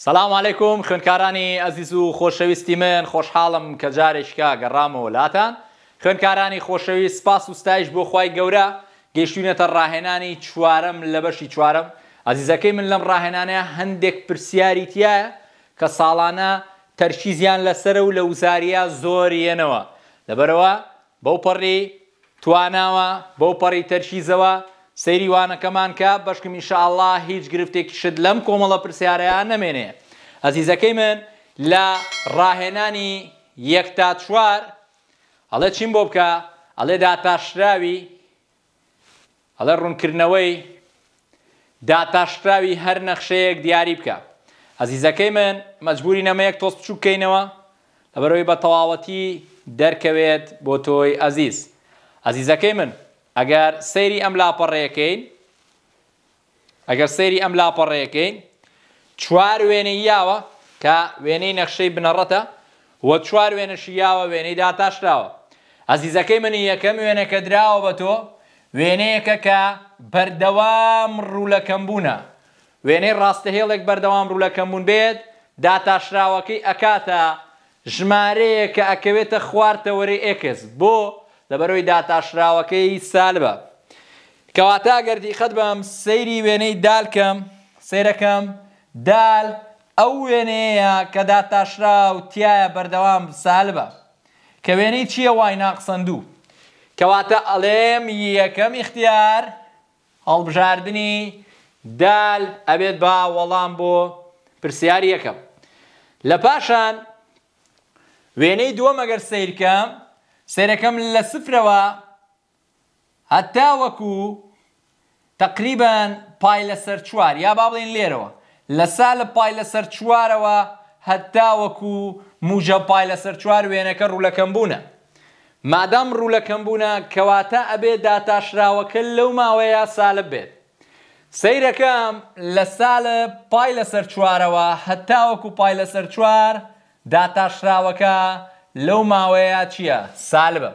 سلام عیکم خوێنکارانی ئەزیز و خۆشەویستی من خۆشحاڵم کە جارێککە گەڕامە وڵاتان خوێنکارانی خۆشەوی سپاس و ستایش بۆ خی گەورە گەیشتوینەتە ڕاهێنانی چوارم لە بەشی چوارم ئازیزەکەی من لەم ڕاهێنانەیە هەندێک پرسیاری تایە کە ساڵانە تەرشیزیان لەسرە و لە وزاریە زۆریێنەوە لەبەرەوە بەوپەڕی تواناوە بەوپەڕی تەرشیزەوە سەیریوانەکەمان کە بەشکم ئینشاءله هیچ گرفتێک شت لەم کۆمەڵە پرسیارەیان نەمێنێ ئەزیزەکەی من لە ڕاهێنانی یەکتا چوار ئەڵێ چیم بۆ بکە ئەڵێ داتاشراوی ئەڵێ ڕوونکردنەوەی داتاشراوی هەر نەخشەیەک دیاری بکە ئەزیزەکەی من مەجبوری نەمەیەک تۆست بچوو بکەینەوە لەبەرەوەی بە تەواوەتی دەرکەوێت بۆ تۆی ئەزیز ئەزیزەکەی من ئەگەر سەیری ئەم لاپەڕێەکەین ئەگەر سەیری ئەم لاپەڕێەکەین چوار وێنەی یاوە کە وێنەی نەخشەی بنەڕەتە وە چوار وێنەشی یاوە وێنەی داتاشراوە ئەزیزەکەی منی یەکەم وێنەکە دراوە بە تۆ وێنەیەکە کە بەردەوام ڕوولەکەم بوونە وێنەی ڕاستەهێڵێک بەردەوام ڕوولەکەم بوون بێت داتاشراوەکەی ئەکاتە ژمارەیە کە ئەکەوێتە خواردەوەری ئێکس بۆ لەبەرەوەی داتاشراوەکەی سال بە کەواتە گەردی خەت بەم سەیری وێنەی دالکەم سیرەکەم دال ئەو وێنەیە کە داتاشرا و تایە بەردەوام سال بە کە وێنەی چییە وای ناقسەندوو کەواتە ئەڵێم یەکەم اختیار هەڵبژاردننی دال ئەبێت با وەڵام بۆ پرسیاری یەکەم لە پاشان وێنەی دووەمەگەر سیرکەم سەرەکەم لە سفرەوە هەتا وەکو تقریبان پای لەسەر چوار یا با بڵین لێرەوە لە سال پای لەسەر چوارەوە هەتا وەکو موژە پای لەسەر چوار وێنەکە ڕوولەکەم بوونە مادام ڕوولەکەم بوونە کەواتە ئەبێ داتاشراوەکە لەو ماوەیە سالە بێت سیرەکەم لە سالە پای لەسەر چوارەوە هەتاوەکو پای لەسەر چوار داتاشراوەکە لەو ماوەیە چییە سالبە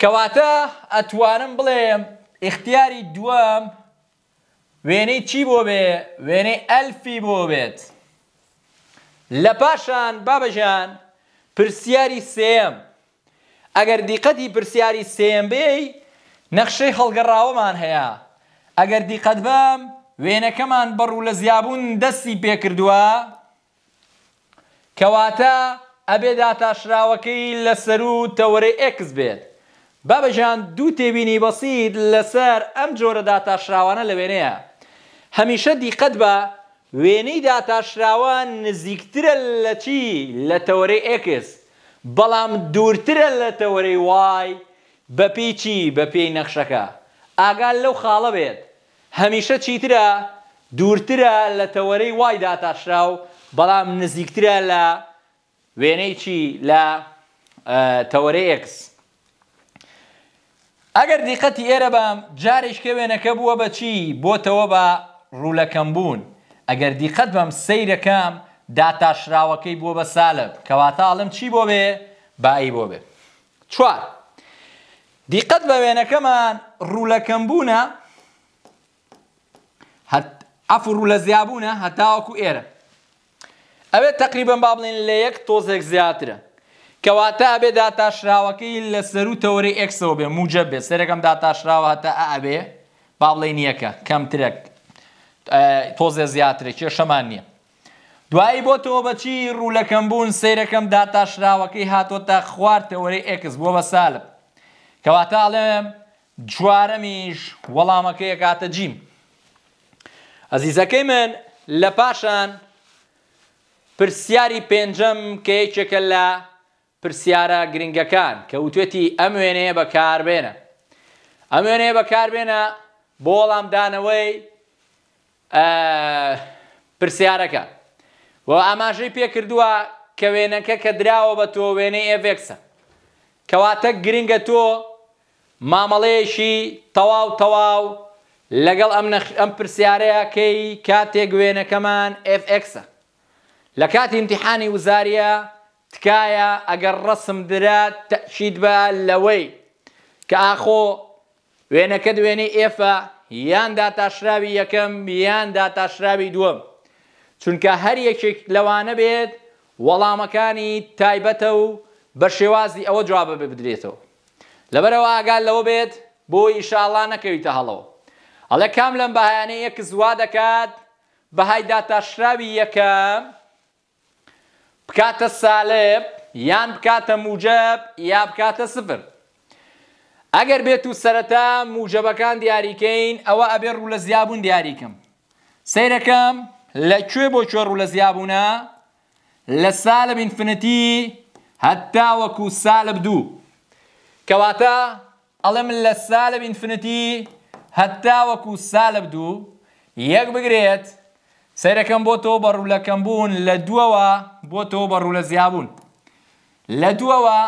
کەواتە ئەتوانم بڵێم اختیاری دووەم وێنەی چی بۆ بێ وێنەی ئەلفی بۆ بێت لە پاشان بابەژان پرسیاری سێم ئەگەر دیقەتی پرسیاری سێم بێ نەخشەی هەڵگەڕاوەمان هەیە ئەگەر دیقەت بەم وێنەکەمان بەڕوو لە زیابوون دەستی پێ کردووە کەواتە ئەبێ داتاشراوەکەی لەسەر و تەوەرە ئکس بێت. بابەژان دوو تێبینی بەسیید لەسەر ئەم جۆرە داتاشراوانە لە وێنەیە. هەمیشە دیقەت بە وێنەی داتاشراوان نزیکترە لە چی لە تەوەرە ئکس، بەڵام دوورترە لە تەوەرەی وای بە پیچی بە پێی نەخشەکە. ئاگال لەو خاڵە بێت. هەمیشە چیترە دوورترە لە تەوەرەی وای داتاشراو بەڵام نزیکترە لە وێنەی چی لە تەوەرەیەکس ئەگەر دیقەتی ئێرە بە جارێشکە وێنەکە بووە بە چی بۆتەوە بە ڕوولەکەم بوون ئەگەر دیقەت بەم سەیرەکەم داتاشراوەکەی بووە بە سالب کەواتاڵم چی بۆ بێ باایی بۆ بێ چوار دیقەت بە وێنەکەمان ڕوولەکەم بوونە ئەف ڕوولە زیابوونە هەتاوەکو ئێرە ئەوێ تقریبن با بڵین لە یەک تۆزێک زیاترە کەواتە ئەبێ داتاشراوەکەی لە سەر و تەوەری ئەکسەوە بێ موجە بێ سەرەکەم داتاشراوە هەتا ئەبێ با بڵین یەکە کەمترێک تۆزێ زیاترێ کێشەمان نییە دوایی بۆ تۆ بەچی ڕوولەکەم بوون سیرەکەم داتاشراوەکەی هاتۆتا خواردتەوەری ئەکس بۆ بە سالب کەواتە ئاڵێم جوارەمیش وەڵامەکەی کاتە جیم ئەزیزەکەی من لە پاشان پرسیاری پێنجەم کە یەکێکە لە پرسیارە گرنگەکان کە وتێتی ئەم وێنەیە بەکاربێنە ئەم وێنەیە بەکاربێنە بۆ وەڵامدانەوەی پرسیارەکە و ئاماژەی پێ کردووە کە وێنەکە کە دراوە بە تۆ وێنەی ئێڤێکسە کەواتە گرنگە تۆ مامەڵەیەشی تەواو تەواو لەگەڵ ئەم پرسیارەیە کەی کاتێک وێنەکەمان FXە لە کاتی ئیمتیحانی وزاریە تکایە ئەگەر ڕسم درات تەشید بە لەوەی کە ئاخۆ وێنەکەت وێنەی ئێفە یان داتاشراوی یەکەم یان داتاشراوی دووەم چونکە هەر یەکێک لەوانە بێت وەڵامەکانی تایبەتە و بە شێوازی ئەوە جوابە بێ بدرێتەوە لەبەرەوە ئاگال لەوە بێت بۆ ئیشاڵان نەکەویتە هەڵەوە ئەڵە کام لەم بەهایانەیە یەک زوا دەکات بەهای داتاشراوی یەکەم بکاتە سالب یان بکاتە موجب یا بکاتە سفر. ئەگەر بێت و سەرەتا موجبەکان دیاریکەین ئەوە ئەبێ ڕوو لە زیابوون دیاریکەم. سیرەکەم لەکوێ بۆ کوێ ڕوو لە زیابوونە لە سالب ئینفنتی هەتا وەکو سالب دوو. کەواتە ئەڵم لە سالب ئینفنتی هەتا وەکو سالب دوو یەک بگرێت سەیرەکەم بۆ تۆ بە ڕوولەکەم بوون لە دووەوە بۆ تۆ بە ڕوولە زیابوون لە دووەوە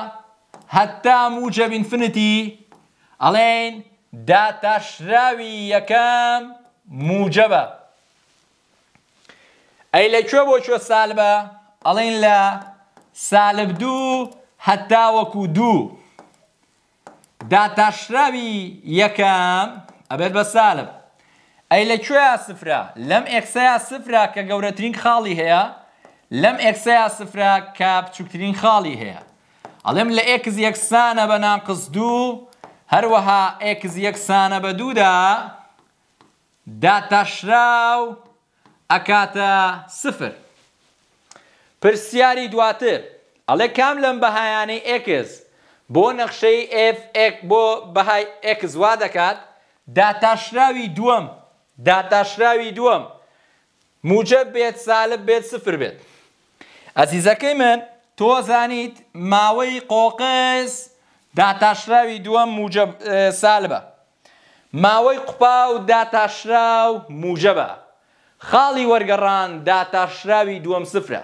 هەتا موجەب ئینفنتی ئەڵێن داتاشراوی یەکەم موجەبە ئەی لەکوێ بۆ کوێ سالبە ئەڵێن لە سالب دوو هەتاوەکو دوو داتاشراوی یەکەم ئەبێت بە سالب ئەی لەکوێیا سفرا لەم ئێکسەیە سفرا کە گەورەترین خاڵی هەیە لەم ئێکسەیە سفرا کە بچووکترین خاڵی هەیە ئەڵێم لە ئێکز یەکسانە بە ناقز دوو هەروەها ئێکز یەکسانە بە دوودا داتاشراو ئەکاتە سفر پرسیاری دواتر ئەڵێ کام لەم بەهایانەی ئێکز بۆ نەخشەی F بۆ بەهای ئێکز وا دەکات داتاشراوی دووەم داداشراوی دووەم موجب بێت سالب بێت سفر بێت ئەزیزەکەی من تۆ زانیت ماوەی قۆقس داتاشراوی دووەم سالبە ماوەی قوپا و داتاشراو موجبە خاڵی وەرگەڕان داتاشراوی دووەم سفرە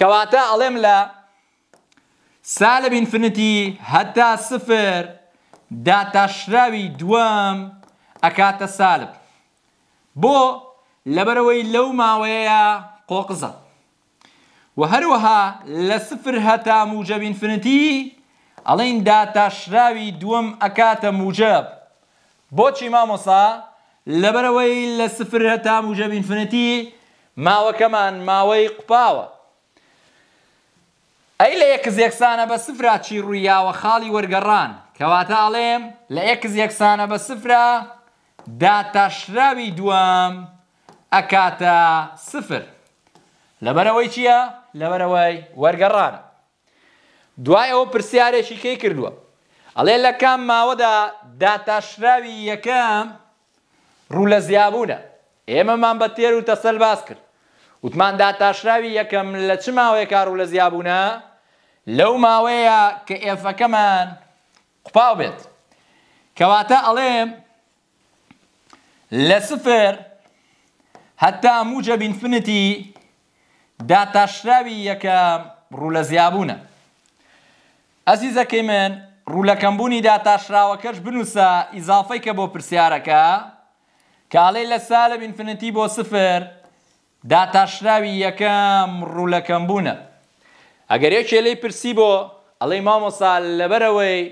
کەواتە ئەڵێم لە سالب ئینفنتی هەتا سفر داتاشراوی دووەم ئەکاتە سالب بۆ لەبەرەوەی لەو ماوەیە قۆقزە و هەروەها لە سفر هەتا موجەبین فنتی ئەڵین داتاشراوی دووەم ئەکاتە موجەب بۆچی مامۆسا لەبەرەوەی لە سفر هەتا موجەبین فنتی ماوەکەمان ماوەی قوپاوە ئەی لە یەکز یەکسانە بە سفرا چی ڕوویاوە خاڵی وەرگەڕان کەواتە ئاڵێم لە یەکز یەکسانە بە سفرە داتاشراوی دوام ئەکاتە سفر لەبەرەوەی چییە؟ لەبەرەوەی وەرگەڕانە. دوای ئەوە پرسیارێکی کەی کردووە. ئەڵێ لە کام ماوەدا داتاشراوی یەکەم ڕوو لە زیابوونە. ئێمەمان بە تێر و تەسەل باس کرد. وتمان داتاشراوی یەکەم لە چ ماوەیەکە ڕوو لە زیابوونە؟ لەو ماوەیە کە ئێفەکەمان قوپاو بێت. کەواتە ئەڵێم لە سفر هەتا موجە بینفنتی داتاشراوی یەکەم ڕوو لە زیابوونە. ئەزیزەکەی من ڕوولەکەمبوونی داتاشراوەکەش بنووسە ئیزافەی کە بۆ پرسیارەکە کاڵی لە سا لە بینفنتی بۆ سفر داتاشراوی یەکەم ڕوولەکەم بوونە. ئەگەرێکێ لی پرسی بۆ ئەڵەی مامۆسا لەبەرەوەی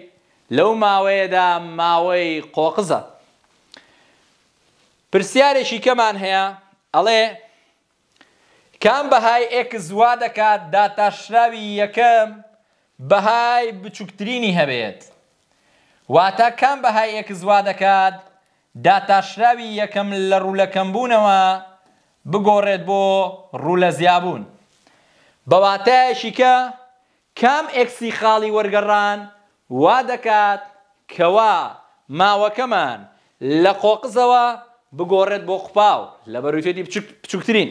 لەو ماوەیەدا ماوەی قۆقزە. پرسیارێکی کەمان هەیە ئەڵێ کام بەهای ئێک زوا دەکات داتاشراوی یەکەم بەهای بچووکترینی هەبێت واتە کام بەهای ئێک زوا دەکات داتاشراوی یەکەم لە ڕوولەکەم بوونەوە بگۆڕێت بۆ ڕوولە زیابوون بەواتایشی کە کام ئەکسی خاڵی وەرگەڕان وا دەکات کەوا ماوەکەمان لە قۆقزەوە بگۆڕێت بۆ قوپاو لە بەروتێتی بچووکترین.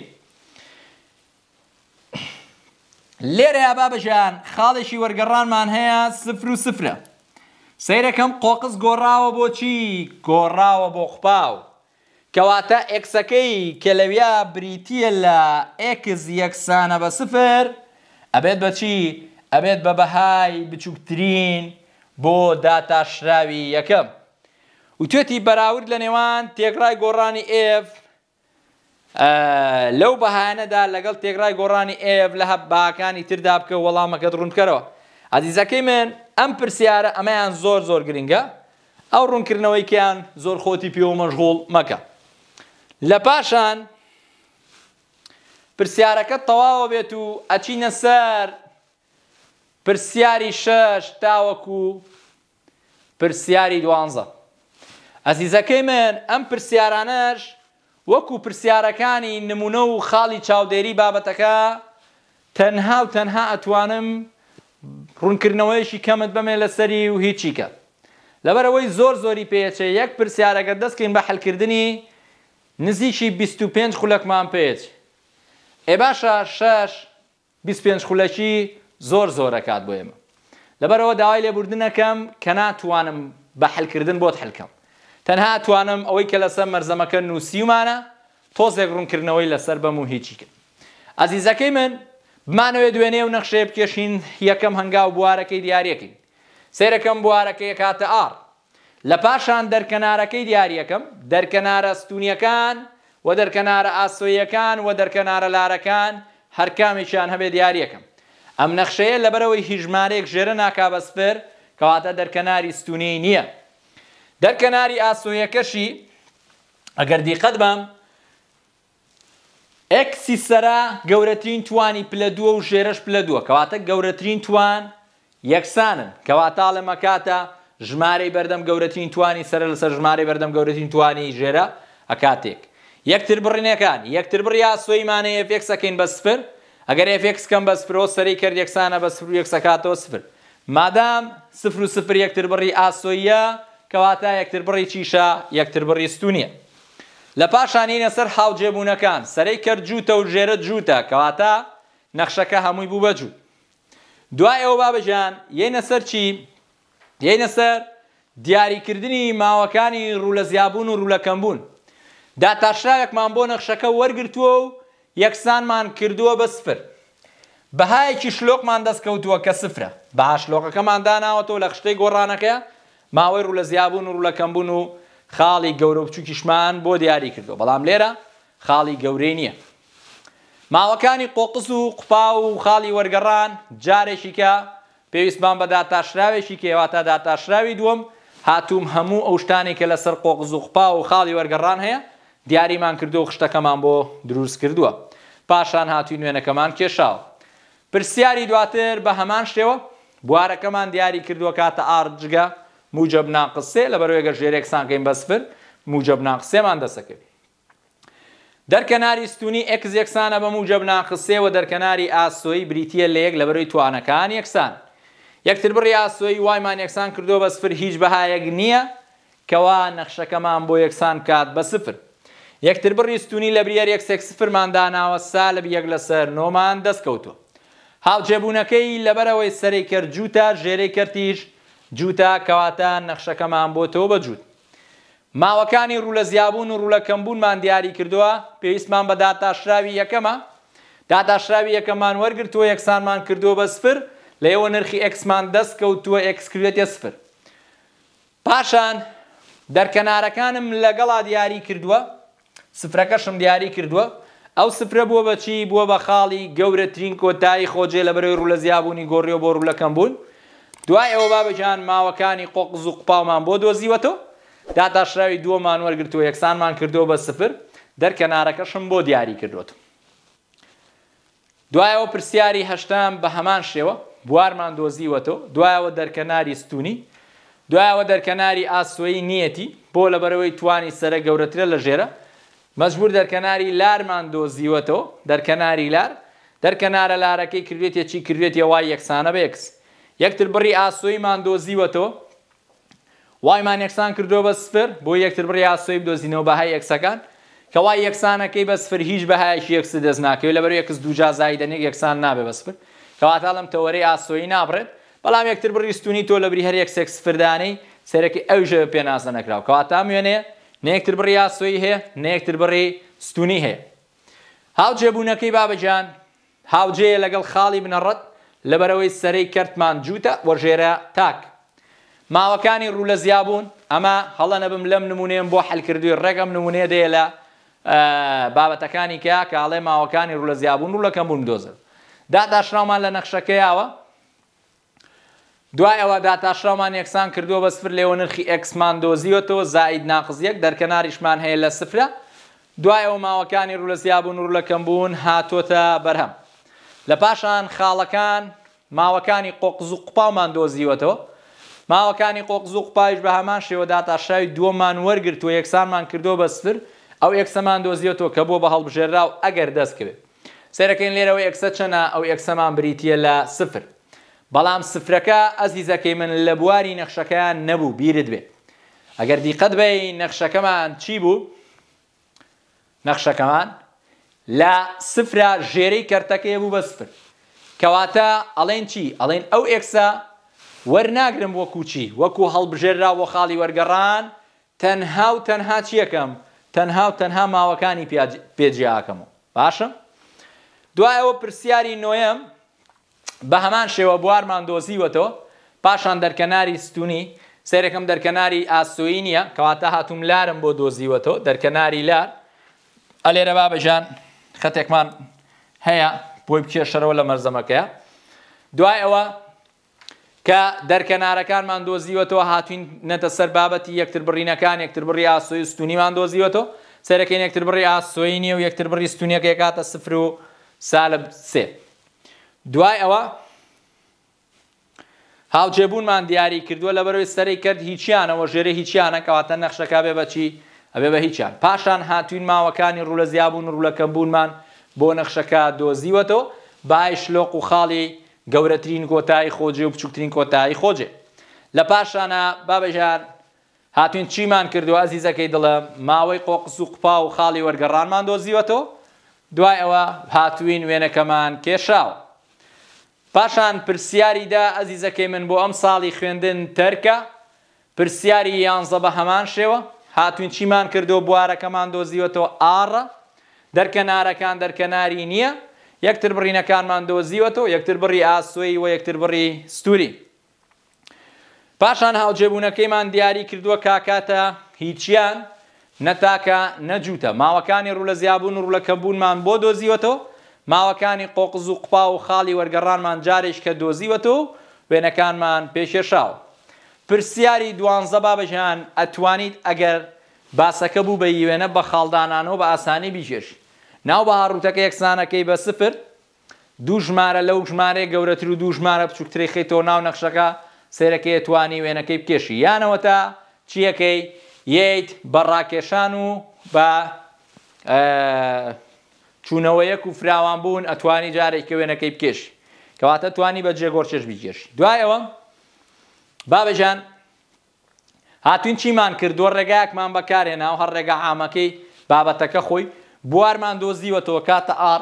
لێرە یابا بەژیان خاڵێکی وەرگەڕانمان هەیە سفر و سفرە. سیرەکەم قۆقس گۆڕاوە بۆچی گۆڕاوە بۆ قوپاو. کەواتە ئەکسەکەی کە لەویا بریتە لە ئەکز یەکسانە بە سفر، ئەبێت بەچی ئەبێت بە بەهای بچووکترین بۆ داتاشراوی یەکەم. و توێتی بەراورد لە نێوان تێکرای گۆڕانی ئف لەو بەهانەدا لەگەڵ تێکرای گۆڕانی ئف لە هەب باکانی تردا بکە وەڵامەکەت ڕوونکەرەوە عزیزەکەی من ئەم پرسیارە ئەمەیان زۆر زۆر گرنگە ئەو ڕوونکردنەوەی کیان زۆر خۆتی پێوە مەژغۆڵ مەکە لە پاشان پرسیارەکە تەواوە بێت و ئەچینە سەر پرسیاری شەش تاوەکو پرسیاری دوانزە ئەزیزەکەی من ئەم پرسیارانەش وەکو پرسیارەکانی نمونە و خاڵی چاودێری بابەتەکە تەنها و تەنها ئەتوانم ڕوونکردنەوەیشی کەمت بمێ لەسەری و هیچی کە. لەبەرەوەی زۆر زۆری پێچێ یەک پرسیارەکە دەستکەین بە حلکردنی نزیکی 25 خولەکمان پێچ. ئێ باشە 6 25 خولەکی زۆر زۆرەکات بۆ ئێمە. لەبەرەوە داوای لێبوردنەکەم کە ناتوانم بە حلکردن بۆت حلکەم. تەنها توانم ئەوەی کە لەسەر مەرزەمەکە نووسیمانە تۆزێک ڕوونکردنەوەی لەسەر بەم و هیچی کرد ئازیزەکەی من بمانەوێ دوێنێ و نەخشێ بکێشین یەکەم هەنگاو بوارەکەی دیارەکەین سێرەکەم بوارەکەی کاتە ئار لە پاشان دەرکەنارەکەی دیارەکەم دەرکەنارە ستونیەکان و دەرکەنارە ئاسۆیەکان و دەرکەنارە لارەکان هەرکامێکیان هەبێ دیارەکەم ئەم نەخشەیە لەبەرەوەی هیژمارێک ژێرە ناکابەسپر کەواتە دەرکەناری ستونی نییە دەرکەناری ئاسۆیەکەشی ئەگەر دیقەت بم ئەکسی سەرا گەورەترین توانی پلە دووە و ژێرەش پلە دووە کەواتە گەورەترین توان یەکسانن کەواتە لە مەکاتە ژمارەی بەردەم گەورەترین توانی سەر لەسەر ژمارەی بەردەم گەورەترین توانی ژێرە ئەکاتێک یەکتر بڕینەکان یەکتر بڕیا سوەیمانەیە فێکسەکەین بە سفر ئەگەر فێکسکەم بە سپۆ سەری کرد یەکسانە بە سفر و یەکسەکاتەوە سفر مادام سفر و سفر یەکتر بڕی ئاسۆیە کەواتە یەکتر بڕی چیشە یەکتر بڕیستو نیە لە پاشانینە سەر حاوجێبوونەکان سەرەی کرد جووتە و ژێرە جووتە کەواتە نەخشەکە هەمووی بوو بەجووت دوای ئەوە بابەجان یەنە سەر چی یەنە سەر دیاریکردنی ماوەکانی ڕوولە زیابوون و ڕوولەکەم بوون داتاشراوێکمان بۆ نەخشەکە وەرگرتووە و یەکسانمان کردووە بە سفر بەهایەکی شلۆقمان دەستکەوتووە کە سفرە بەهاشلۆقەکەمان داناوەتەوە لە خشتەی گۆڕانەکە ماوەی ڕوو لە زیابوون و ڕوولەکەمبوون و خاڵی گەورە و بچووکیشمان بۆ دیاری کردو بەڵام لێرە خاڵی گەورەی نییە ماوەکانی قۆقس و قوپا و خاڵی وەرگەڕان جارێکی کە پێویستمان بە داتاشراوێکی کێواتە داتاشراوی دووەم هاتووم هەموو ئەو شتانی کە لەسەر قۆقز و قوپا و خاڵی وەرگەڕان هەیە دیاریمان کردو و خشتەکەمان بۆ دروست کردووە پاشان هاتووی نوێنەکەمان کێشاوە پرسیاری دواتر بە هەمان شێوە بوارەکەمان دیاری کردووە کاتە ئارجگە موجب ناقسێ لە بەرەوەگە ژێرێکسان گەین بەسفر موجب ناقسێمان دەسەکەوێت دەرکەناری ستونی ئەکس یەکسانە بە موجب ناقسێەوە دەرکەناری ئاسۆی بریتە لەیەک لە بەروی توانەکان یەکسان یەکتر بڕی ئاسۆی وایمان یەکسان کردو بە سفر هیچ بەهایەک نییە کەوا نەخشەکەمان بۆ یەکسان کات بە سفر یەکتر بڕی ستونی لە بریار یەکسێک سفرمانداناوە سا لە یەک لەسەر نۆمان دەستکەوتوە هاوجێبوونەکەی لەبەرەوەی سەری کردجووتە ژێرەی کردتیش جووتە کەواتە نەخشەکەمان بۆ تۆ بەجووت. ماوەکانی ڕوولە زیابوون و ڕوولەکەمبوونمان دیاری کردووە پێویستمان بە داتاشراوی یەکەمە داتاشراوی یەکەمان وەرگرتووە یەکسانمان کردووە بە سفر لە ئێوە نرخی ئەکسمان دەست کەوتووە ئەکسکرێتە سفر. پاشان دەرکەنارەکانم لەگەڵا دیاری کردووە سفرەکەشم دیاری کردووە ئەو سفرە بووە بەچی بووە بە خاڵی گەورەترین کۆتایی خۆجێ لە بەرەوەی ڕوولە زیابوونی گۆڕیۆ بۆ ڕوولەکەم بوون. دوای ئەوە بابەجان ماوەکانی قۆقز و قوپامان بۆ دۆزیوەتەوە داداشراوی دووەمان وەرگتووە یەکسانمان کردەوە بە سفر دەرکەنارەکەشم بۆ دیاری کردوت. دوایەوە پرسیاری هەشتان بە هەمان شێوە بوارمان دۆزیوەتەوە دوایەوە دەرکەناری ستونی دوایەوە دەرکەناری ئاسوۆی نیەتی بۆ لەبەرەوەی توانی سرە گەورەترە لە ژێرە مەجبور دەرکەناری لارمان دۆزیوەتەوە دەرکەناری لار دەرکەنارە لارەکەی کردوێت یەکی کردوێت یەوای یەکسانە بە یەکس یەکتر بڕی ئاسۆیمان دۆزیوەتەوە وایمان یەکسان کردو بە سفر بۆ یەکتر بڕی ئاسۆی دۆزینەوە بەهای یەکسەکان کەوای یەکسانەکەی بە سفر هیچ بەهایش یەکس دەست ناکەوێت لەبەر یەکس دوجا زایدنێک یەکسان نابێ بە سفر کەواتە لەم تەوەرەی ئاسۆیی نابڕێت بەڵام یەکتر بڕیستونی تۆ لەبری هەر یەکسێک سفردانی سەرەکی ئەوژە پێناسە نەکراوە کەواتە وێنێ نەیەکتر بڕی ئاسۆیی هەیە نەیەکتر بڕی ستونی هەیە هاوجێبوونەکەی بابەجان هاوجەیە لەگەڵ خاڵی بنەڕەت لەبەرەوەی سەرەی کردمان جووتە وەژێرە تاک. ماوەکانی ڕوولە زیابوون ئەمە هەڵە نەبم لەم نمونێن بۆ حلکردوی ڕێگەم نمونێ دێ لە بابەتەکانی کیا کاڵێ ماوەکانی ڕوولە زیابوون ڕوولەکەم بوون دۆزن. داداشرامان لە نەخشەکەیاوە دوای ئەوە داتاشرامان یەکسان کردووە بە سفر لێوە نرخی ئەکسمان دۆزیەوە زائید ناقزیەک دەرکەناریشمان هەیە لە سفرە دوای ئەو ماوەکانی ڕوولە زیابوون ڕوولەکەم بوون هاتۆتە بەرهەم. لە پاشان خاڵەکان ماوەکانی قۆقز و قوپاومان دۆزیوەتەوە ماوەکانی قۆقز و قوپایش بە هەمان شێوەدا تا شاوی دووەمان وەرگرت و یەکسانمان کردو بەستر ئەو ئێکسەمان دۆزیێتەوە کە بۆ بە هەڵبژێرا و ئەگەر دەست کرد. سەرەکەین لێرەوە یەکسە چەنە ئەو یەکسەمان بریتە لە سفر. بەڵام سفرەکە ئەزیزەکەی من لە بواری نەخشەکەیان نەبوو بیرت بێت. ئەگەر دیقەت بی نەخشەکەمان چی بوو؟ نەخشەکەمان لە سفرە ژێرەی کەرتەکەی بوو بە سفر کەواتە ئەڵێن چی ئەڵێن ئەو ئێکسە وەرناگرم وە کوچی وەکو هەڵبژێرا وە خاڵی وەرگەڕان تەنها و تەنها چیەکەم تەنها و تەنها ماوەکانی پێجیاکەمەوە باشە دوایەوە پرسیاری نوێم بە هەمان شێوە بوارمان دۆزیوەتەوە پاشان دەرکەناری ستونی سیرەکەم دەرکەناری ئاسوینیە کەواتە هاتوم لارم بۆ دۆزیوەتەوە دەرکەناری لار ئەلێرە بابەژان خەتێکمان هەیە بۆی بکێشەرەوە لە مەرزەمەکەیە دوای ئەوە کە دەرکەنارەکانمان دۆزیوەتەوە هاتوین نەتە سەر بابەتی یەکتر بڕینەکان یەکتر بڕی ئاسۆی ستونیمان دۆزیوەتەوە سەرەکەی یەکتر بڕی ئاسۆی نیە و یەکتر بڕی ستونیەکە کاتە سفر و سالە سێ دوای ئەوە هاوجێبوونمان دیاری کردووە لە بەرەوەی سەری کرد هیچیانەوە ژێرە هیچیانە کەواتە نەخشەکە بێ بەچی ئەبێ بە هیچیان پاشان هاتوین ماوەکانی ڕوولە زیابوون ڕوولەکەم بوونمان بۆ نەخشەکە دۆزیوەتەوە باش لۆق و خاڵی گەورەترین کۆتایی خۆجێ و بچووکترین کۆتایی خۆجێ لە پاشانە بابەژار هاتوین چیمان کردووە ئازیزەکەی دڵە ماوەی قۆقس و قپا و خاڵی وەرگەڕانمان دۆزیوەتەوە دوای ئەوە هاتوین وێنەکەمان کێشاوە پاشان پرسیاریدا ئەزیزەکەی من بۆ ئەم ساڵی خوێندن تەرکە پرسیاری یانزە بە هەمان شێوە هاتوین چیمان کردو بوارەکەمان دۆزیوەتەوە ئاڕە دەرکەنارەکان دەرکەناری نییە یەکتر بڕینەکانمان دۆزیوەتەوە یەکتر بڕی ئاسوی و یەکتر بڕی سووری پاشان هاوجێبوونەکەیمان دیاری کردووە کاکاتە هیچیان نەتاکە نەجووتە ماوەکانی ڕوولە زیابوون ڕوولەکە بوونمان بۆ دۆزیوەتەوە ماوەکانی قۆقز و قپا و خاڵی وەرگەڕانمان جارێش کە دۆزیوەتەوە وێنەکانمان پێشێشاوە پرسیاری دوانزە بابەژیان ئەتوانیت ئەگەر باسەکە بوو بە یوێنە بە خاڵدانانەوە بە ئاسانی بیژێشی ناو بە هاڕوتەکە یەکسانەکەی بە سفر دوو ژمارە لەو ژمارەیە گەورەتر و دوو ژمارە بچووکتری خیتەوە ناو نەخشەکە سێرەکەی توانی وێنەکەی بکێشی یانەوە تا چیەکەی ییت بەڕاکێشان و بە چوونەوە یەک و فراوان بوون ئەتوانی جارێک کە وێنەکەی بکێشی کەواتە توانی بە جێگۆرچێش بیکێشی دوایەوە بابەژان هاتوین چیمان کردووە ڕێگایەکمان بەکارێناو هەر ڕێگا ئامەکەی بابەتەکە خۆی بوارمان دۆزیوەتەوە کاتە ئار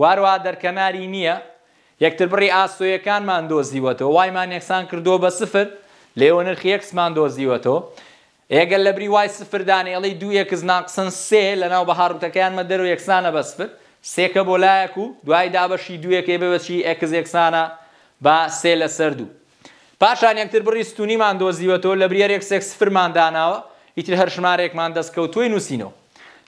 وارووا دەرکەناری نییە یەکتر بڕی ئاسۆیەکانمان دۆزیوەتەوە وایمان یەکسان کردووە بە سفر لێوە نرخی یەکسمان دۆزیوەتەوە ئێگەل لە بری وای سفردانی ئەڵی دو یەکز ناقسن سێ لەناو بە هاڕوتەکەیانمە دەرو یەکسانە بە سفر سێکە بۆ لایەک و دوای دابەشی دویەکەی ببەشی ئەکز یەکسانە با سێ لە سەر دوو پاشان یەکتر بڕی ستونیمان دۆزیوەتەوە لە بریارێک سێکس فرمان داناوە ئیتر هەر شمارێکمان دەستکەوتوی نووسینەوە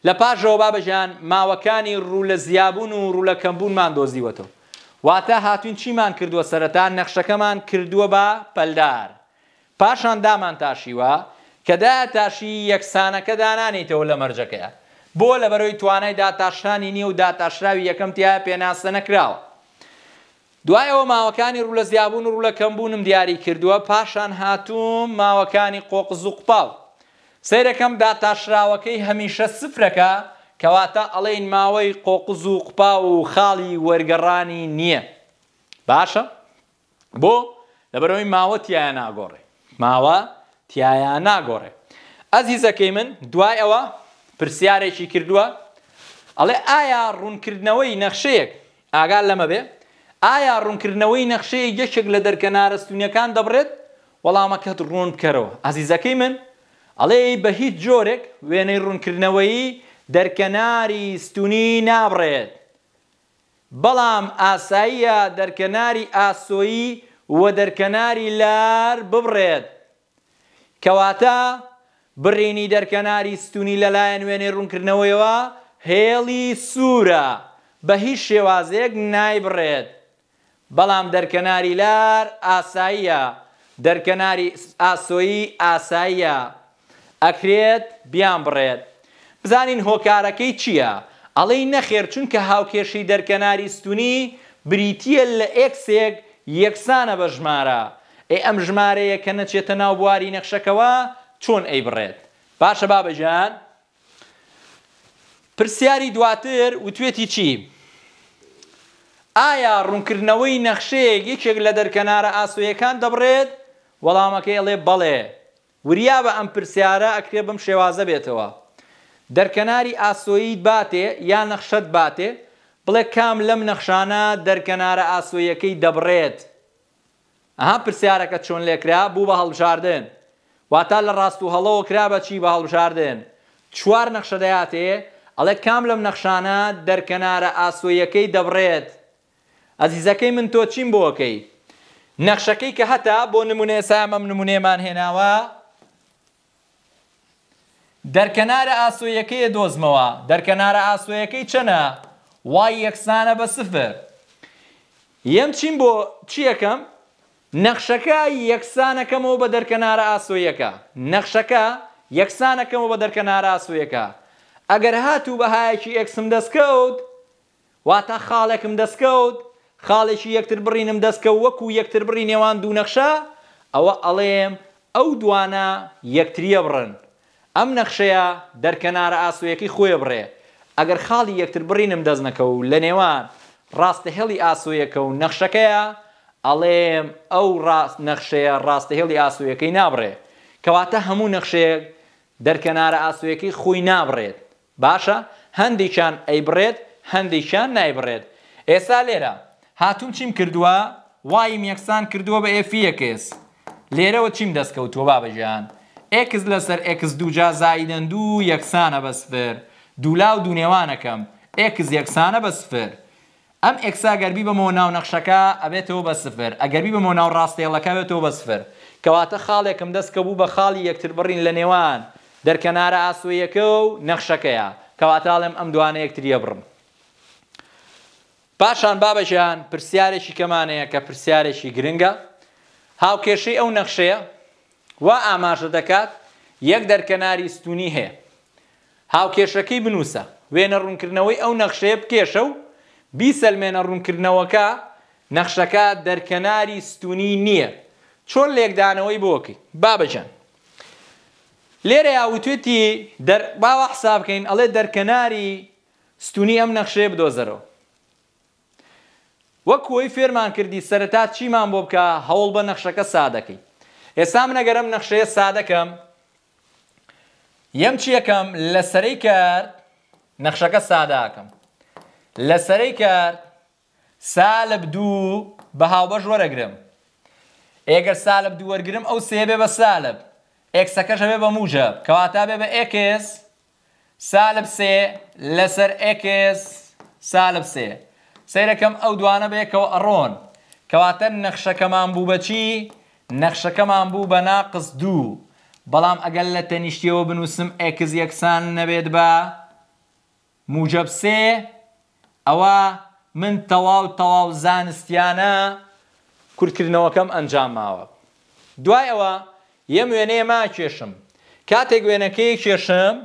لە پاشەوە بابەژیان ماوەکانی ڕوو لە زیابوون و ڕوو لە کەمبوونمان دۆزیوەتەوە واتە هاتوین چیمان کردووە سەرەتان نەخشەکەمان کردووە بە پەلدار پاشان دامان تاشیوە کەدا تاشی یەکسانەکە دانانیتەوە لە مەرجەکەیە بۆ لە بەرەوەی توانای داتاشانی نییە و داتاشراوی یەکەم تیا پێناسە نەکراوە دوایەوە ماوەکانی ڕوو لە زیابوون ڕوو لە کەم بوونم دیاری کردووە پاشان هاتووم ماوەکانی قۆق زوقپاڵ سیرەکەم داتاشراوەکەی هەمیشە سفرەکە کەواتە ئەڵین ماوەی قۆقز و قپا و خاڵی وەرگەڕانی نییە باشە بۆ لەبەرەوەی ماوە تایە ناگۆڕێ ماوە تایە ناگۆڕێ ئەزیزەکەی من دوای ئەوە پرسیارێکی کردووە ئەڵێ ئایا ڕوونکردنەوەی نەخشەیەک ئاگار لەمە بێ ئایا ڕوونکردنەوەی نەخشەیە یەکێک لە دەرکە نارستونیەکان دەبڕێت وەڵامەکەت ڕوون بکەرەوە ئازیزەکەی من ئەڵێ بە هیچ جۆرێک وێنەی ڕوونکردنەوەی دەرکەناری ستونی نابڕێت بەڵام ئاساییە دەرکەناری ئاسۆیی وە دەرکەناری لار ببڕێت کەواتە بڕینی دەرکەناری ستونی لەلایەن وێنەی ڕوونکردنەوەیەوە هێڵی سوورە بە هیچ شێوازەیەک نایبڕێت بەڵام دەرکناری لار ئاساییە دەرکناری ئاسۆیی ئاساییە ئەکرێت بیان بڕێت بزانین هۆکارەکەی چییە؟ ئەڵەی نەخێر چونکە هاوکێشی دەرکناری ستونی بریتە لە ئەکسێک یەکسانە بە ژمارە ئێ ئەم ژمارەیە کە نەچێتە ناو بواری نەخشەکەەوە چۆن ئەی بڕێت باشە بابەجان پرسیاری دواتر وتوێتی چی؟ ئایا ڕوونکردنەوەی نەخشەیەک یەکێک لە دەرکەنارە ئاسوویەکان دەبڕێت وەڵامەکەی ئەڵێ بەڵێ وریا بە ئەم پرسیارە ئەکرێ بم شێوازە بێتەوە دەرکەناری ئاسۆیی باتێ یا نەخشەت باتێ بڵێ کام لەم نەخشانە دەرکەنارە ئاسۆیەکەی دەبڕێت ئەها پرسیارەکە چۆن لێکرا بوو بە هەڵبژاردن واتا لە ڕاست و هەڵەوە کرا بەچی بە هەڵبژاردن چوار نەخشەدەاتێ ئەڵێ کام لەم نەخشانە دەرکەنارە ئاسۆیەکەی دەبڕێت ئەزیزەکەی من تۆ چیم بۆەکەی نەخشەکەی کە هەتا بۆ نمونێ سامەم نمونێمان هێناوە دەرکەنارە ئاسویەکەی دۆزمەوە دەرکەنارە ئاسویەکەی چەنە وای یەکسانە بە سفر یەم چیم بۆ چیەکەم نەخشەکە یەکسانەکەمەوە بە دەرکەنارە ئاسویەکە نەخشەکە یەکسانەکەمەوە بە دەرکەنارە ئاسویەکە ئەگەر هاتوو بەهایەکی ئەکسم دەستکەوت واتە خاڵێکم دەستکەوت خاڵێکی یەکتر بڕینم دەستکە وەکو یەکتر بڕی نێوان دوو نەخشە ئەوە ئەڵێم ئەو دوانە یەکتریە بڕن ئەم نەخشەیە دەرکەنارە ئاسوەیەکی خۆی بڕێ ئەگەر خاڵی یەکتر بڕینم دەستنەکە و لە نێوان ڕاستە هێڵی ئاسوەیەکە و نەخشەکەیە ئەڵێم ئەو نەخشەیە ڕاستە هێڵی ئاسوەکەی نابڕێ کەواتە هەموو نەخشەیەک دەرکەنارە ئاسوەیەکی خۆی نابڕێت باشە هەندێکیان ئەیبرێت هەندێکیان نایبڕێت ئێستا لێرە هاتووم چیم کردووە وایم یەکسان کردووە بە ئفیەکس لێرەوە چیم دەستکەوتوە بابەژیان ئکس لەسەر ئکس دوجا زایدن دوو یەکسانە بەسفر دوولاو دوونێوانەکەم ئکس یەکسانە بەسفر ئەم ئکسا گەربی بەمەوە ناو نەخشەکە ئەبێتەوە بە سفر ئەگەربی بەمەوە ناو ڕاستێڵەکە بێتەوە بە سفر کەواتە خاڵێکم دەستکە بوو بە خاڵی یەکتر بڕین لە نێوان دەرکەنارە ئاسوویەکە و نەخشەکەیە کەواتاڵێم ئەم دوانە یەکتریە بڕم پاشان بابەژیان پرسیارێکی کەمانەیە کە پرسیارێکی گرنگە هاوکێشەی ئەو نەخشەیە وا ئاماژە دەکات یەک دەرکەناری ستونی هەیە هاوکێشەکەی بنووسە وێنە ڕوونکردنەوەی ئەو نەخشەیە بکێشە و بیسەلمێنە ڕوونکردنەوەکە نەخشەکە دەرکەناری ستونی نییە چۆن لێکدانەوەی بۆکی بابەجان لێرە یاوتێتی باوە حساب بکەین ئەڵێ دەرکەناری ستونی ئەم نەخشەیە بدۆزەرەوە وەکوی فێرمان کردی سەرەتا چیمان بۆ بکە هەوڵ بە نەخشەکە سادەکەی ئێستا منەگەرم نەخشەیە سادەکەم یەم چیەکەم لە سەرەی کرد نەخشەکە ساداکەم لە سەرەی کرد سالب دوو بە هاوبەش وەرەگرم ئێگەر سالب دوو وەرگرم ئەو سێبێ بە سالب ئێکسەکەش هەبێ بە موژە کەواتا بێ بە ئێکس سالب سێ لەسەر ئێکس سالب سێ سیرەکەم ئەو دوانە بەیەکەوە ئەڕۆن کەواتە نەخشەکەمان بوو بەچی نەخشەکەمان بوو بە ناقس دوو بەڵام ئەگەل لە تەنیشتیەوە بنووسم ئەکز یەکسان نەبێت بە موجب سێ ئەوە من تەواو تەواو زانستیانە کورتکردنەوەکەم ئەنجام ماوە دوای ئەوە یەم وێنەیە ما کێشم کاتێک وێنەکەی کێشم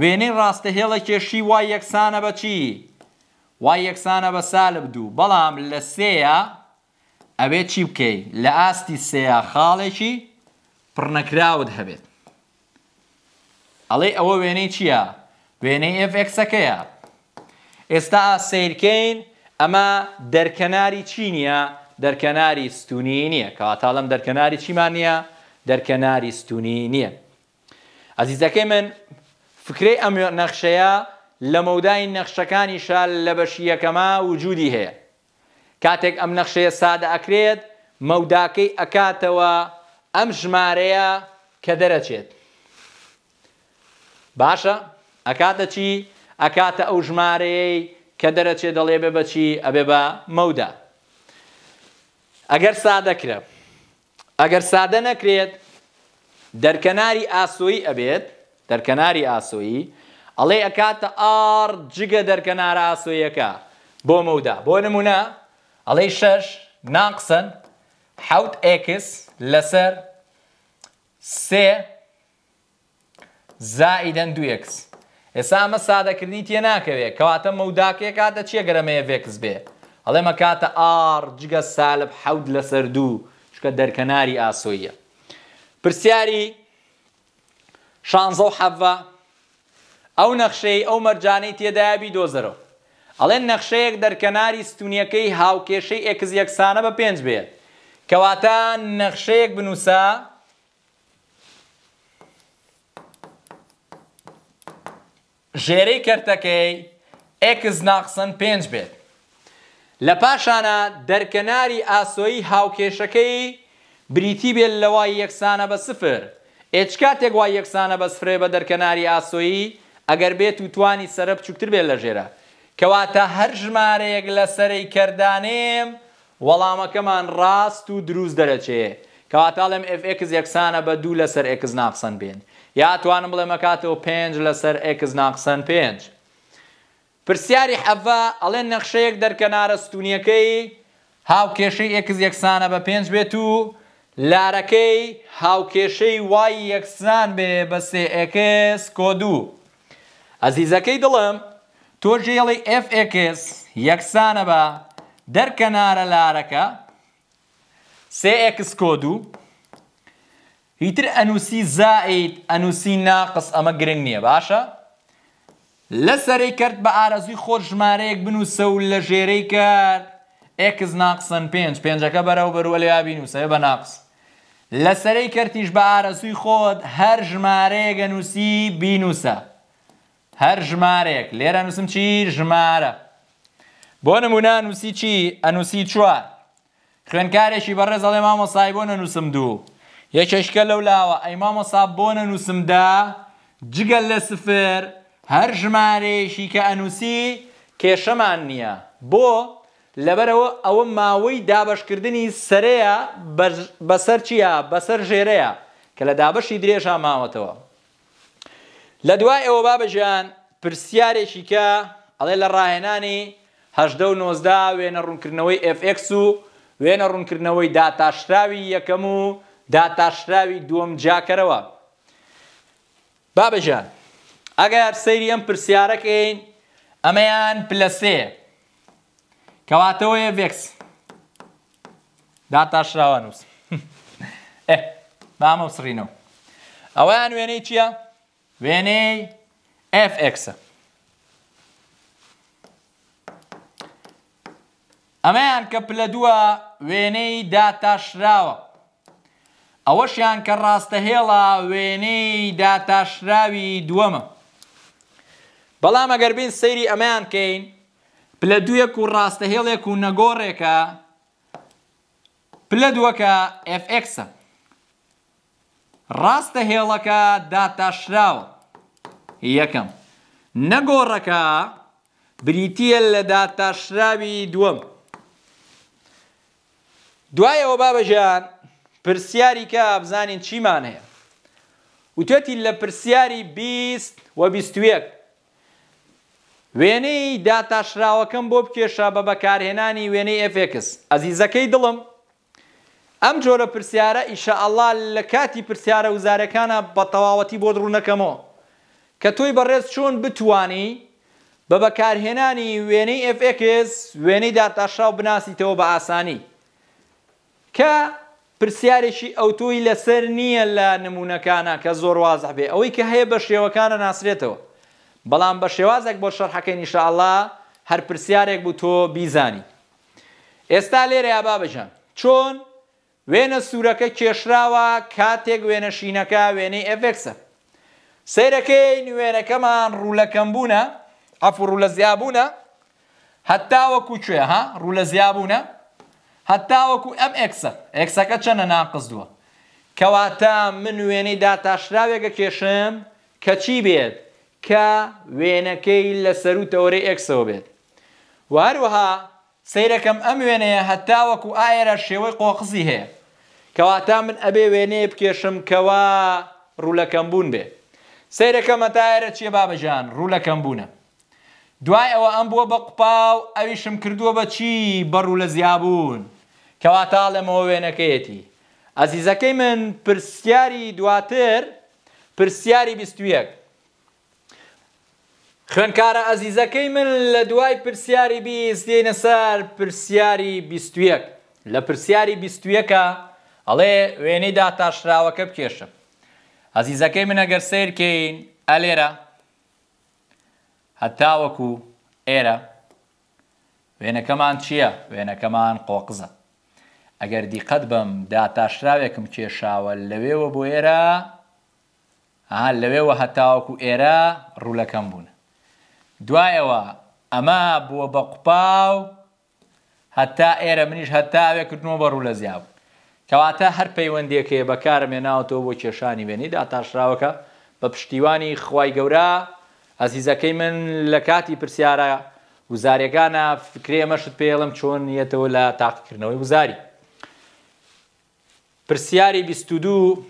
وێنەی ڕاستە هێڵە کێشی وای یەکسانە بەچی وای یەکسانە بە سالب دوو بەڵام لە سەیە ئەوێ چی بکەی لە ئاستی سەیە خاڵێکی پڕنەکراوت هەبێت ئەڵێ ئەوە وێنەی چییە؟ وێنەی ئFXەکەیە ئێستا سیرکەین ئەمە دەرکەناری چی نییە دەرکەناری ستونی نییە کاتاڵم دەرکەناری چیمان نییە دەرکەناری ستونی نییە ئەزیزەکەی من فکرەی ئەم نەخشەیە لە مەودای نەخشەکانی شال لە بەشیەکەما وجودی هەیە کاتێک ئەم نەخشەیە سادە ئەکرێت مەوداکەی ئەکاتەوە ئەم ژمارەیە کە دەرەچێت باشە ئەکاتە چی ئەکاتە ئەو ژمارەیە کە دەرەچێت دەڵێ بێ بەچی ئەبێ بە مەودا ئەگەر سادەکرە ئەگەر سادە نەکرێت دەرکەناری ئاسۆیی ئەبێت دەرکەناری ئاسۆیی ئەڵێ ئەکاتە ئار جگە دەرکە ناراسویەکە بۆ مەودا بۆ نمونە ئەڵێ شەش ناقسن حوت ئکس لەسەر سێ زائیدەن دوکس ئێسا ئەمە سادەکردنی تێ ناکەوێت کەواتە مەوداکێ کاتە چیە گەرەمەیە ڤێکس بێ ئەڵێمە کاتە ئار جگە سالب حەوت لەسەر دوو شکە دەرکەناری ئاسۆیە پرسیاری شانزە و حەڤە ئەو نەخشەی ئەو مەرجانەی تێدایبی دۆزەرەوە ئەڵێن نەخشەیەک دەرکەناری ستونیەکەی هاوکێشەی ئەکز یەکسانە بە پێنج بێت کەواتە نەخشەیەک بنووسە ژێرەی کەرتەکەی ئەکز ناقسن پێنج بێت لە پاشانە دەرکەناری ئاسۆیی هاوکێشەکەی بریتی بێت لەوای یەکسانە بە سفر ئێچ کاتێک وای یەکسانە بە سفرێ بە دەرکەناری ئاسۆیی ئەگەر بێت و توانی سرە بچووکتر بێت لە ژێرە کەواتە هەر ژمارەیەک لە سەرەی کردانێم وەڵامەکەمان ڕاست و دروست دەرەچێ کەواتاڵم Fx یەکسانە بە دوو لەسەر ئکس ناقسەن بێن یاتوانم بڵێ مەکاتەوە پێنج لەسەر ئکس ناقسەن پێنج. پرسیاری حەفە ئەڵێن نەخشەیەک دەرکەنارە ستونیەکەی هاوکێشەی ئکس یەکسانە بە پێنج بێت و لارەکەی هاوکێشەی وای یەکسان بێ بە سێ ئکس کۆ دوو. ئەزیزەکەی دڵم تۆ ژێڵی FX یەکسانە بە دەرکەنارە لارەکە سX کۆد و هیتر ئەنووسی زائیت ئەنووسی ناقس ئەمە گرنگ نییە باشە؟ لەسەری کرد بە ئارەزوی خۆر ژمارەیەک بنووسە و لە ژێرەی کرد ئکس ناقسن پێنج پێنجەکە بەرەو بەرو لێ بینوسە بە ناقس. لەسەری کردیش بە ئارەزوی خۆت هەر ژمارەیە گەنووسی بینوسە. هەر ژمارێک لێرە نووسم چی ژمارە بۆ نمونە نووسی چی ئەنووسی چوار خوێنکارێکی بەڕێز ئەڵێ مامۆسای بۆ نەنووسم دوو یەکێشکە لەو لاوە ئەی مامۆساب بۆ نەنووسمدا جگەل لە سفر هەر ژمارێشی کە ئەنووسی کێشەمان نییە بۆ لەبەرەوە ئەوە ماوەی دابشکردنی سرەیە بەسەر چییە بەسەر ژێرەیە کە لە دابشی درێژە ماوەتەوە لە دوای ئەوە بابەژیان پرسیارێکی کە ئەڵێ لە ڕاهێنانی هەشدە و نۆزدا وێنە ڕوونکردنەوەی FX و وێنە ڕوونکردنەوەی داتاشراوی یەکەم و داتاشراوی دووەم جاکەرەوە. بابەژان، ئەگەر سەیری ئەم پرسیارەکەین ئەمەیان پلەسێ کەواتەوەی ڤێکس داتاشراوە نووس. بامە سرینەوە. ئەویان وێنەی چییە؟ وێنەی FX ئەمەیان کە پلە دووە وێنەی داتاشراوە ئەوەشیان کە ڕاستە هێڵە وێنەی داتاشراوی دووەمە بەڵام ئەگەر بین سەیری ئەمەیان کەین پلە دوویەک و ڕاستە هێڵێک و نەگۆڕێکە پلە دووەکە FX. -ە. ڕاستە هێڵەکە داتاشراوە یەکەم نەگۆڕەکە بریتە لە داتاشراوی دووەم دوایەوە بابەژیان پرسیاری کە بزانین چیمان هەیە وتێتی لە پرسیاری بیست و بیستویەک وێنەی داتاشراوەکەم بۆ بکێشە بە بەکارهێنانی وێنەی ئفکس ئەزیزەکەی دڵم ئەم جۆرە پرسیارە ئیشەءله لە کاتی پرسیارە وزارەکانە بە تەواوەتی بۆ دڕوونەکەمەوە کە تۆی بەڕێز چۆن بتانی بە بەکارهێنانی وێنەی FX وێنەی داتاشاو بناسیتەوە بە ئاسانی کە پرسیارێکی ئەو تۆی لەسەر نییە لە نمونونەکانە کە زۆر وازح بێ ئەوەی کە هەیە بە شێوەکانە ناسرێتەوە بەڵام بە شێوازێک بۆ شەرحەکەی نیشاءله هەر پرسیارێک بوو تۆ بیزانی ئێستا لێرە یا بابژان چۆن؟ وێنە سوورەکە کێشراوە کاتێک وێنەشینەکە وێنەی ئەفکسە سیرەکەی نوێنەکەمان ڕوولەکەم بوونە ئەف ڕوولە زیابوونە هەتاوەکو کوێ ها ڕوولە زیابوونە هەتاوەکو ئەم ئەکسە ئەکسەکە چەنە ناقزدووە کەواتە من وێنەی داتاشراوێکە کێشم کە چی بێت کە وێنەکەی لەسەر و تەوەری ئەکسەوە بێت. وهروەها سیرەکەم ئەم وێنەیە هەتا وەکو ئایرە شێوەی قۆقزی هەیە کەواتا من ئەبێ وێنەیە بکێشم کەوا ڕوولەکەم بوون بێ سیرەکەم ئەتایرە چیە بابەژان ڕوولەکەم بوونە دوای ئەوە ئەم بووە بە قوپاو ئەویشم کردووە بە چی بەڕوو لە زیابوون کەواتا لەمەوە وێنەکەیەتی ئەزیزەکەی من پرسیاری دواتر پرسیاری بیستویەک خوێنکارە ئەزیزەکەی من لە دوای پرسیاری بیستێنە سەر پرسیاری بیستویەک لە پرسیاری بیستویەکە ئەڵێ وێنەی داتاشراوەکە بکێشم ئەزیزەکەی منەگەر سیرکەین ئەلێرە هەتاوەکو ئێرە وێنەکەمان چییە؟ وێنەکەمان قۆقزە ئەگەر دیقەت بم داتاشراوێکم کێشاوە لەوێوە بۆ ئێرە لەوێوە هەتاوەکو ئێرە ڕوولەکەم بوون دوایەوە ئەمە بووە بە قوپاو هەتا ئێرە منیش هەتاوێکردنەوە بە ڕوو لە زیاب کەواتە هەر پەیوەندێکێ بەکارمێناوەوە بۆ کێشانی وێنیدا تاشراوەکە بە پشتیوانی خی گەورە ئەزیزەکەی من لە کاتی پرسیارە وزارەکانە فکرێمەشت پێڵم چۆن نیەتەوە لە تاقیکردنەوەی وزاری. پرسیاری 22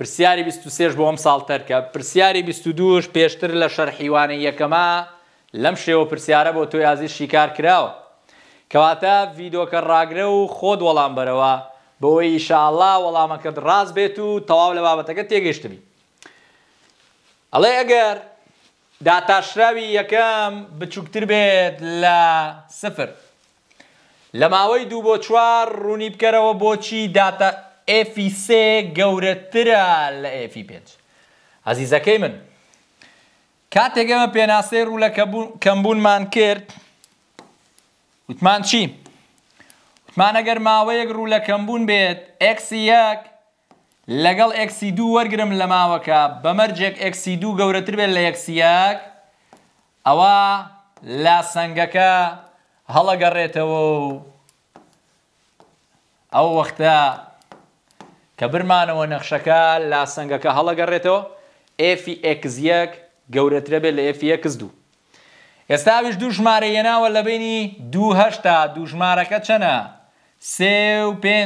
پرسیاری 23 بۆ ئەم ساڵتەرکە پرسیاری 22ش پێشتر لە شەرحیوانی یەکەمە لەم شێوە پرسیارە بۆ تۆی یازی شیکار کراوە کەواتە ڤیددیوکە ڕاگرە و خۆت وەڵام بەرەوە بەوەی ئیشاءله وەڵامەکەت ڕاست بێت و تەواو لە بابەتەکە تێگەیشتبی ئەڵێ ئەگەر داتاشراوی یەکەم بچووکتر بێت لە سفر لە ماوەی دوو بۆ چوار ڕوونی بکەرەوە بۆچی داتا ئفی سێ گەورەترە لە ئفی پێ عزیزەکەی من کاتێک ئەمە پێناسێ ڕوو لە کەمبوونمان کرد وتمان چی؟ وتمان ئەگەر ماوەیەک ڕوو لە کەمبوون بێت ئەکسی یەک لەگەڵ ئەکسی دوو وەرگرم لە ماوەکە بەمەرجێک ئەکسی دوو گەورەتر بێت لە یەکسیەک ئەوە لاسەنگەکە هەڵەگەڕێتەوە و ئەو وەختە کە برمانەوە نەخشەکە لا سنگەکە هەڵەگەڕێتەوە Fx1 گەورەترە بێت لە Fx دوو. ئێستاویش دوو ژمارە هێناوە لە بینی دوهشتا دوو ژمارەکە چەنە سێ و پێ.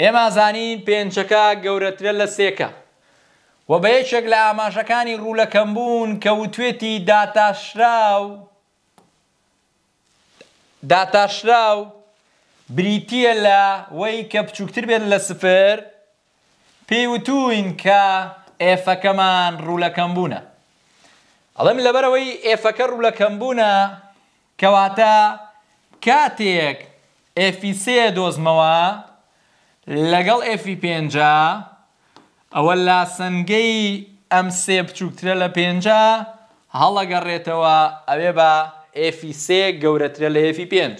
ئێمە زانین پێنجەکە گەورەترە لە سێکە. وە بە یەکێک لە ئاماژەکانی ڕوولەکەم بوون کە وتوێتی داتاشرا و داتاشرا و بریتە لە وەی کە بچووکتر بێت لە سفر پێیوتوین کە ئێفەکەمان ڕوولەکەم بوونە ئەڵم لەبەرەوەی ئێفەکە ڕوولەکەم بوونە کەواتە کاتێک ئفیسێ دۆزمەوە لەگەڵ ئفی پێنج ئەوە لا سنگەی ئەم سێ بچووکترە لە پێنج هەڵەگەڕێتەوە ئەوێ بە ئفیسێ گەورەترە لە ئفی پێنج.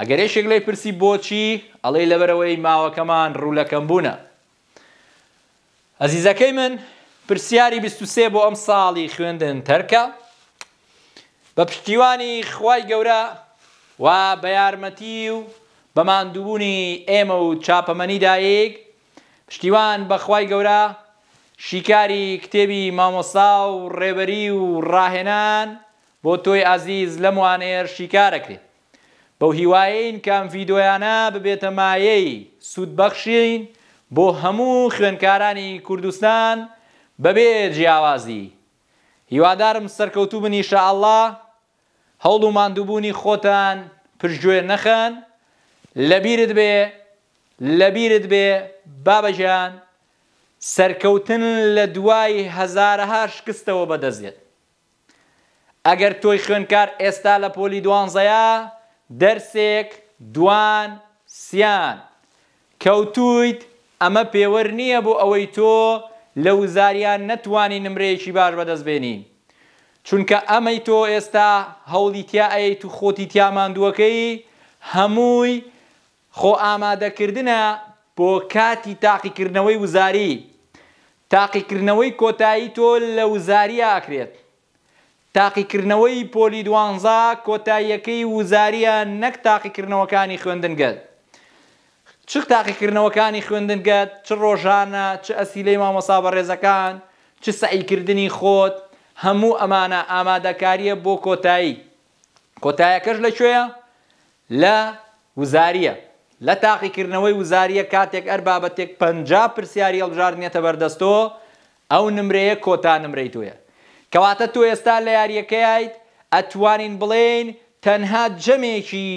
ئەگەرێ شێک لەی پرسی بۆچی ئەڵەی لەبەرەوەی ماوەکەمان ڕوولەکەم بوونە. ئەزیزەکەی من پرسیاری 23 بۆ ئەم ساڵی خوێندن تەرکە بە پشتیوانی خی گەورە و بە یارمەتی و بە مادووبوونی ئێمە و چاپەمەنی دایک پشتیوان بەخوای گەورە شیکاری کتێبی مامۆسا و ڕێبەری و ڕاهێنان بۆ تۆی ئازیز لەم وانەیە شیکارەکرێت. بەو هیوایین کام ڤیددیۆیانە ببێتە مایەی سوودبەخشین بۆ هەموو خوێنکارانی کوردستان بەبێ جیاوازی هیوادارم سەرکەوتوو بنی شعله هەڵ و مادووبوونی خۆتان پرژێ نەخەن لەبیرت بێ لەبیرت بێ بابەژیان سەرکەوتن لە دوای هزارها شکستەوە بەدەزێت ئەگەر تۆی خوێنکار ئێستا لە پۆلی دوانزەیە دەرسێک دوان سیان کەوتویت ئەمە پێوەەر نییە بۆ ئەوەی تۆ لە وزاریان نەتوانی نمرەیەکی باش بەدەستبێنی چونکە ئەمەی تۆ ئێستا هەوڵی تیائی تو خۆتی تیاماندووەکەی هەمووی خۆ ئامادەکردە بۆ کاتی تاقیکردنەوەی وزاری تاقیکردنەوەی کۆتایی تۆ لە وزاری ئاکرێت تاقیکردنەوەی پۆلی دوانزا کۆتاییەکەی وزاریە نەک تاقیکردنەوەکانی خوێندنگەت. چ تاقیکردنەوەکانی خوێندنگەت چ ڕۆژانە چ ئەسیلەی مامەسابە ڕێزەکان چ سعیکردنی خۆت هەموو ئەمانە ئامادەکاریە بۆ کۆتایی. کۆتایەکەش لەکوێە لە وزاریە لە تاقیکردنەوەی وزاریە کاتێک ئەر بابەتێک پ پرسیاری هەڵبژاردنێتە بەردەستۆ ئەو نمرەیە کۆتا نمرەی توە. کەواتە تۆ ئێستا لە یاریەکەیت ئەتوانین بڵێن تەنها جەمێکی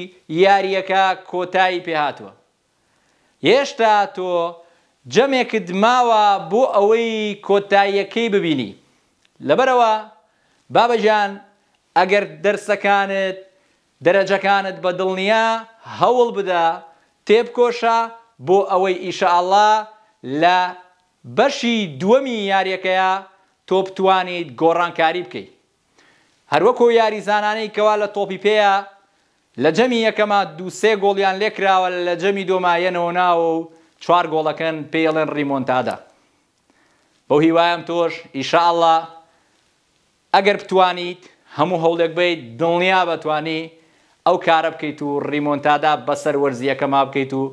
یاریەکە کۆتایی پێهاتوە. هێشتا تۆ جەمێکت ماوە بۆ ئەوەی کۆتاییەکەی ببینی. لەبەرەوە بابەجان ئەگەر دەرسەکانت دەرەجەکانت بە دڵنیە هەوڵ بدە تێبکۆشە بۆ ئەوەی ئیشەءله لە بەشی دووەمی یاریەکەیە تۆ بتوانیت گۆڕانکاری بکەیت هەروەکو یاریزانانەی کەوا لە تۆپی پێەیە لە جەمی یەکەما دووسێ گۆڵیان لێکراوە لە جەمی دۆمایەنەوە ناوە و چوار گۆڵەکەن پێڵێن ڕیمۆنتادا بەو هیوایم تۆش ئیشاءله ئەگەر بتوانیت هەموو هەوڵێک بیت دڵنیا بتوانی ئەو کارە بکەیت و ڕیمۆنتادا بەسەر وەرزیەکەما بکەیت و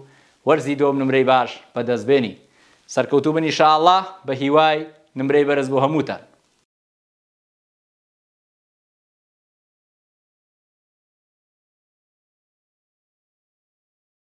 وەرزی دۆم نمرەی باش بەدەستبێنی سەرکەوتوبنی شاءله بە هیوای نمرەی بەرز بۆ هەمووتان